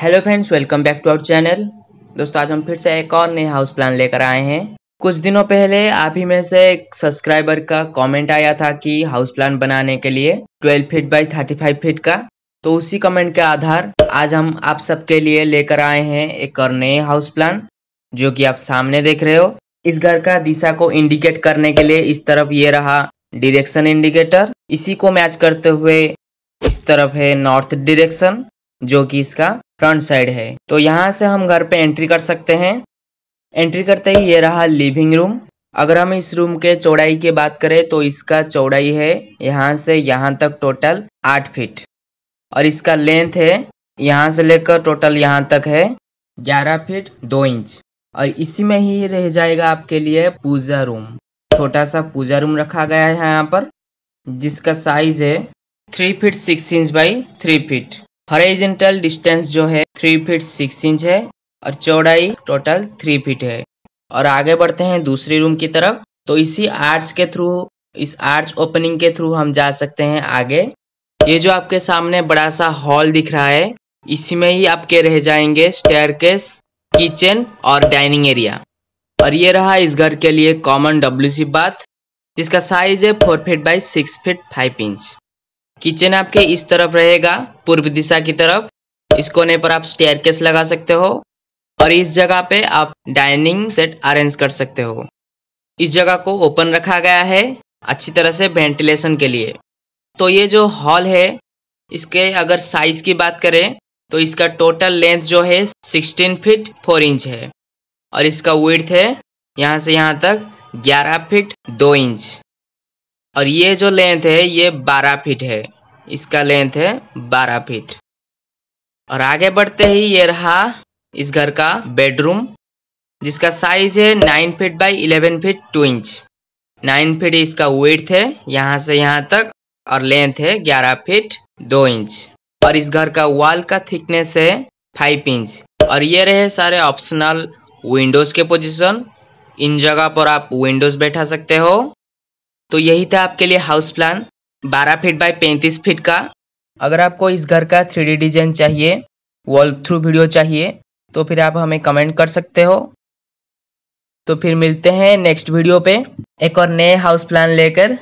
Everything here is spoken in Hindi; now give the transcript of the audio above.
hello friends welcome back to our channel दोस्तों आज हम फिर से एक और नए हाउस प्लान लेकर आए हैं कुछ दिनों पहले आप ही में से एक सब्सक्राइबर का कमेंट आया था कि हाउस प्लान बनाने के लिए 12 फीट बाय 35 फीट का तो उसी कमेंट के आधार आज हम आप सबके लिए लेकर आए हैं एक और नए हाउस प्लान जो कि आप सामने देख रहे हो इस घर का दिशा को इंडिकेट करने के लिए इस तरफ ये रहा डिरेक्शन इंडिकेटर इसी को मैच करते हुए इस तरफ है नॉर्थ डिरेक्शन जो कि इसका फ्रंट साइड है तो यहाँ से हम घर पे एंट्री कर सकते हैं एंट्री करते ही ये रहा लिविंग रूम अगर हम इस रूम के चौड़ाई की बात करें तो इसका चौड़ाई है यहाँ से यहाँ तक टोटल आठ फीट और इसका लेंथ है यहाँ से लेकर टोटल यहाँ तक है ग्यारह फीट दो इंच और इसी में ही रह जाएगा आपके लिए पूजा रूम छोटा सा पूजा रूम रखा गया है यहाँ पर जिसका साइज है three feet six inch by three feet horizontal distance जो है थ्री फीट सिक्स इंच है और चौड़ाई टोटल थ्री फीट है और आगे बढ़ते हैं दूसरी रूम की तरफ तो इसी आर्च के थ्रू इस आर्च ओपनिंग के थ्रू हम जा सकते हैं आगे ये जो आपके सामने बड़ा सा हॉल दिख रहा है इसमें ही आपके रह जाएंगे स्टेयर किचन और डाइनिंग एरिया और ये रहा इस घर के लिए कॉमन डब्ल्यू सी बाथ जिसका साइज है four feet by six feet five inch kitchen आपके इस तरफ रहेगा पूर्व दिशा की तरफ इस कोने पर आप स्टेयर केस लगा सकते हो और इस जगह पे आप डाइनिंग सेट अरेंज कर सकते हो इस जगह को ओपन रखा गया है अच्छी तरह से वेंटिलेशन के लिए तो ये जो हॉल है इसके अगर साइज की बात करें तो इसका टोटल लेंथ जो है 16 फीट 4 इंच है और इसका वेथ है यहाँ से यहाँ तक 11 फीट 2 इंच और ये जो लेंथ है ये बारह फीट है इसका लेंथ है बारह फीट और आगे बढ़ते ही ये रहा इस घर का बेडरूम जिसका साइज है nine feet by eleven feet two inch nine feet इसका वेट है यहाँ से यहाँ तक और लेंथ है ग्यारह फीट दो इंच और इस घर का वॉल का थिकनेस है फाइव इंच और ये रहे सारे ऑप्शनल विंडोज़ के पोजीशन इन जगह पर आप विंडोज़ बैठा सकते हो तो यही था आपके लिए house plan 12 feet by 35 feet का अगर आपको इस घर का थ्री डिजाइन चाहिए वॉल थ्रू वीडियो चाहिए तो फिर आप हमें कमेंट कर सकते हो तो फिर मिलते हैं नेक्स्ट वीडियो पे एक और नए हाउस प्लान लेकर